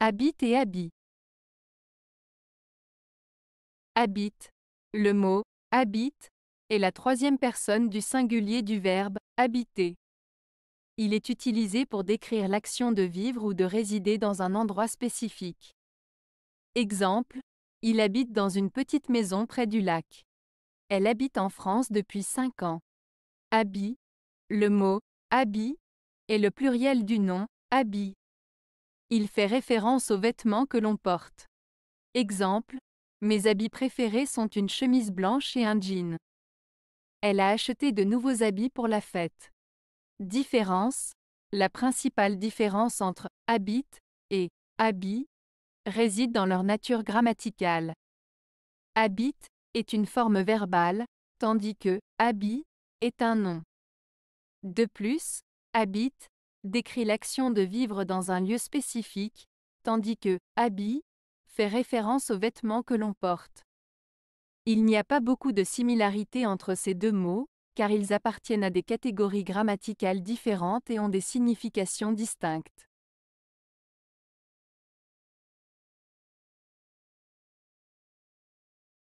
Habite et habit. Habite. Le mot habite est la troisième personne du singulier du verbe habiter. Il est utilisé pour décrire l'action de vivre ou de résider dans un endroit spécifique. Exemple, il habite dans une petite maison près du lac. Elle habite en France depuis cinq ans. Habit. Le mot habit est le pluriel du nom habit. Il fait référence aux vêtements que l'on porte. Exemple, mes habits préférés sont une chemise blanche et un jean. Elle a acheté de nouveaux habits pour la fête. Différence, la principale différence entre habite et habit réside dans leur nature grammaticale. Habite est une forme verbale, tandis que habit est un nom. De plus, habite décrit l'action de vivre dans un lieu spécifique, tandis que habit fait référence aux vêtements que l'on porte. Il n'y a pas beaucoup de similarité entre ces deux mots, car ils appartiennent à des catégories grammaticales différentes et ont des significations distinctes.